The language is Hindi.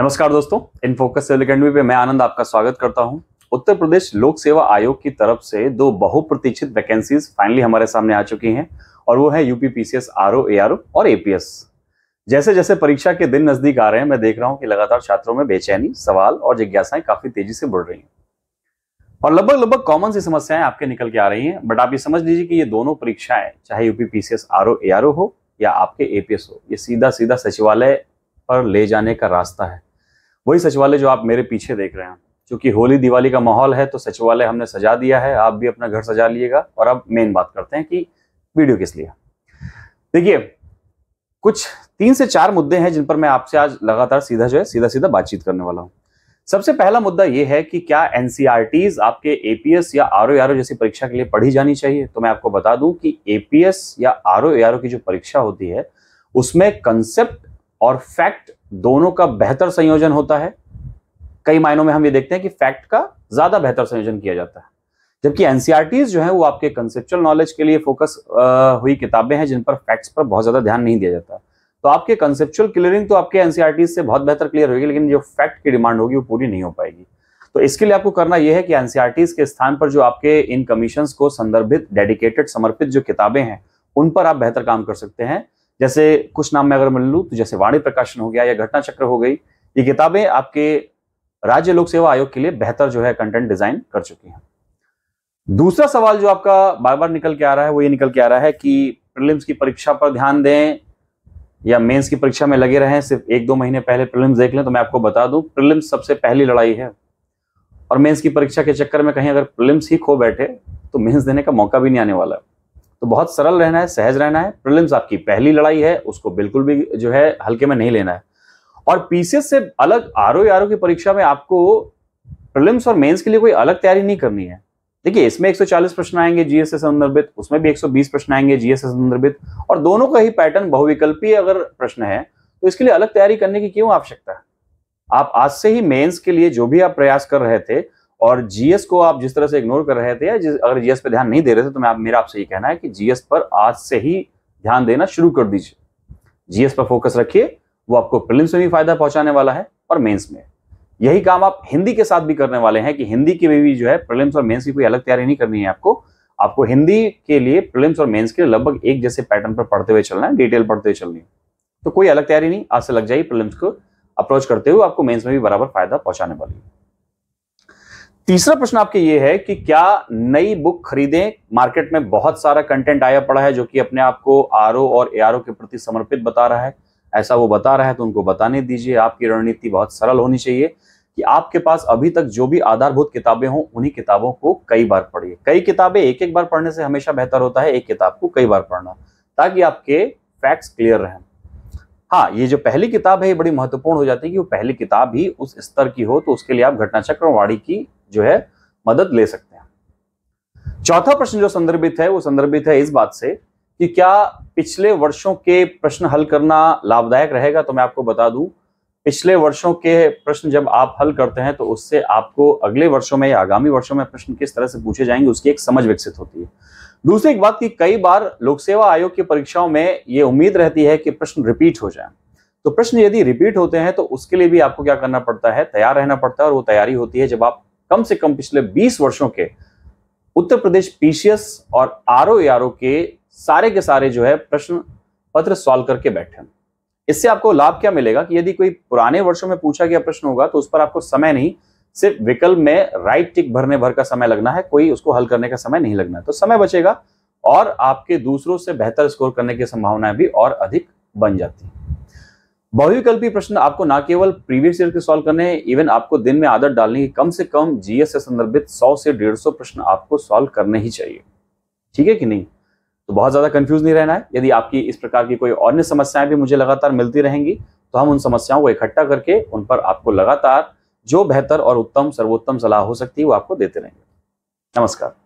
नमस्कार दोस्तों इन फोकस सिविल अकेडमी पे मैं आनंद आपका स्वागत करता हूं उत्तर प्रदेश लोक सेवा आयोग की तरफ से दो बहुप्रतीक्षित वैकेंसीज फाइनली हमारे सामने आ चुकी हैं और वो है यूपी पीसीएस आरओ एआरओ और एपीएस जैसे जैसे परीक्षा के दिन नजदीक आ रहे हैं मैं देख रहा हूं कि लगातार छात्रों में बेचैनी सवाल और जिज्ञासाएं काफी तेजी से बढ़ रही हैं और लगभग लगभग कॉमन सी समस्याएं आपके निकल के आ रही हैं बट आप ये समझ लीजिए कि ये दोनों परीक्षाएं चाहे यूपी पीसीएस आरओ एआरओ हो या आपके एपीएस हो ये सीधा सीधा सचिवालय पर ले जाने का रास्ता है वही सचिवालय जो आप मेरे पीछे देख रहे हैं क्योंकि होली दिवाली का माहौल है तो सचिवालय हमने सजा दिया है आप भी अपना घर सजा लिएगा और अब मेन बात करते हैं कि वीडियो किस लिए देखिए कुछ तीन से चार मुद्दे हैं जिन पर मैं आपसे आज लगातार सीधा जो है सीधा सीधा बातचीत करने वाला हूं सबसे पहला मुद्दा यह है कि क्या एनसीआरटीज e आपके एपीएस या आर ओ जैसी परीक्षा के लिए पढ़ी जानी चाहिए तो मैं आपको बता दूं कि एपीएस या आर ओ की जो परीक्षा होती है उसमें कंसेप्ट और फैक्ट दोनों का बेहतर संयोजन होता है कई मायनों में हम ये देखते हैं कि फैक्ट का ज्यादा बेहतर संयोजन किया जाता है जबकि एनसीआरटीज जो है वो आपके कंसेप्चुअल नॉलेज के लिए फोकस हुई किताबें हैं जिन पर फैक्ट्स पर बहुत ज्यादा ध्यान नहीं दिया जाता तो आपके कंसेप्चुअल क्लियरिंग तो आपके एनसीआरटीज से बहुत बेहतर क्लियर होगी लेकिन जो फैक्ट की डिमांड होगी वो पूरी नहीं हो पाएगी तो इसके लिए आपको करना यह है कि एनसीआरटीज के स्थान पर जो आपके इन कमीशन को संदर्भित डेडिकेटेड समर्पित जो किताबें हैं उन पर आप बेहतर काम कर सकते हैं जैसे कुछ नाम मैं अगर मिल लूँ तो जैसे वाणी प्रकाशन हो गया या घटना चक्र हो गई ये किताबें आपके राज्य लोक सेवा आयोग के लिए बेहतर जो है कंटेंट डिजाइन कर चुकी हैं दूसरा सवाल जो आपका बार बार निकल के आ रहा है वो ये निकल के आ रहा है कि प्रिलिम्स की परीक्षा पर ध्यान दें या मेंस की परीक्षा में लगे रहें सिर्फ एक दो महीने पहले प्रिलिम्स देख लें तो मैं आपको बता दूं प्रिलिम्स सबसे पहली लड़ाई है और मेंस की परीक्षा के चक्कर में कहीं अगर प्रिलिम्स ही खो बैठे तो मेंस देने का मौका भी नहीं आने वाला है तो बहुत सरल रहना है सहज रहना है प्रिलिम्स आपकी पहली लड़ाई है उसको बिल्कुल भी जो है हल्के में नहीं लेना है और पीसीएस से अलग आर ओ e की परीक्षा में आपको प्रिलिम्स और मेंस के लिए कोई अलग तैयारी नहीं करनी है देखिए इसमें 140 प्रश्न आएंगे जीएस से संदर्भित उसमें भी 120 प्रश्न आएंगे जीएस से संदर्भित और दोनों का ही पैटर्न बहुविकल्पीय अगर प्रश्न है तो इसके लिए अलग तैयारी करने की क्यों आवश्यकता है आप आज से ही मेंस के लिए जो भी आप प्रयास कर रहे थे और जीएस को आप जिस तरह से इग्नोर कर रहे थे या जिस अगर जीएस पे ध्यान नहीं दे रहे थे तो मैं आप मेरा आपसे ये कहना है कि जीएस पर आज से ही ध्यान देना शुरू कर दीजिए जीएस पर फोकस रखिए वो आपको प्रिलिम्स में भी फायदा पहुंचाने वाला है और मेंस में यही काम आप हिंदी के साथ भी करने वाले हैं कि हिंदी के भी जो है प्रिलिम्स और मेंस की कोई अलग तैयारी नहीं करनी है आपको आपको हिंदी के लिए प्रिलिम्स और मेंस के लगभग एक जैसे पैटर्न पर पढ़ते हुए चलना है डिटेल पढ़ते हुए चलनी है तो कोई अलग तैयारी नहीं आज से लग जाइए प्रिलिम्स को अप्रोच करते हुए आपको मेंस में भी बराबर फायदा पहुंचाने वाली है तीसरा प्रश्न आपके ये है कि क्या नई बुक खरीदें मार्केट में बहुत सारा कंटेंट आया पड़ा है जो कि अपने आप को आर और ए के प्रति समर्पित बता रहा है ऐसा वो बता रहा है तो उनको बताने दीजिए आपकी रणनीति बहुत सरल होनी चाहिए कि आपके पास अभी तक जो भी आधारभूत किताबें हों उन्हीं किताबों को कई बार पढ़िए कई किताबें एक एक बार पढ़ने से हमेशा बेहतर होता है एक किताब को कई बार पढ़ना ताकि आपके फैक्ट्स क्लियर रहें हाँ ये जो पहली किताब है ये बड़ी महत्वपूर्ण हो जाती है कि वो पहली किताब ही उस स्तर की हो तो उसके लिए आप घटना चक्रवाड़ी की जो है मदद ले सकते हैं चौथा प्रश्न जो संदर्भित है वो संदर्भित है इस बात से कि क्या पिछले वर्षों के प्रश्न हल करना लाभदायक रहेगा तो मैं आपको बता दूं पिछले वर्षों के प्रश्न जब आप हल करते हैं तो उससे आपको अगले वर्षों में या आगामी वर्षों में प्रश्न किस तरह से पूछे जाएंगे उसकी एक समझ विकसित होती है दूसरी एक बात की कई बार लोक सेवा आयोग की परीक्षाओं में ये उम्मीद रहती है कि प्रश्न रिपीट हो जाए तो प्रश्न यदि रिपीट होते हैं तो उसके लिए भी आपको क्या करना पड़ता है तैयार रहना पड़ता है और वो तैयारी होती है जब आप कम से कम पिछले 20 वर्षों के उत्तर प्रदेश पीसीएस और आर ओ के सारे के सारे जो है प्रश्न पत्र सॉल्व करके बैठे हैं इससे आपको लाभ क्या मिलेगा कि यदि कोई पुराने वर्षों में पूछा गया प्रश्न होगा तो उस पर आपको समय नहीं सिर्फ विकल्प में राइट टिक भरने भर का समय लगना है कोई उसको हल करने का समय नहीं लगना है तो समय बचेगा और आपके दूसरों से बेहतर स्कोर करने की संभावनाएं भी और अधिक बन जाती है बहुविकल्पी प्रश्न आपको ना केवल प्रीवियस ईयर के सॉल्व करने हैं इवन आपको दिन में आदत डालनी है कम से कम जीएस से संदर्भित 100 से 150 प्रश्न आपको सॉल्व करने ही चाहिए ठीक है कि नहीं तो बहुत ज़्यादा कंफ्यूज नहीं रहना है यदि आपकी इस प्रकार की कोई अन्य समस्याएं भी मुझे लगातार मिलती रहेंगी तो हम उन समस्याओं को इकट्ठा करके उन पर आपको लगातार जो बेहतर और उत्तम सर्वोत्तम सलाह हो सकती है वो आपको देते रहेंगे नमस्कार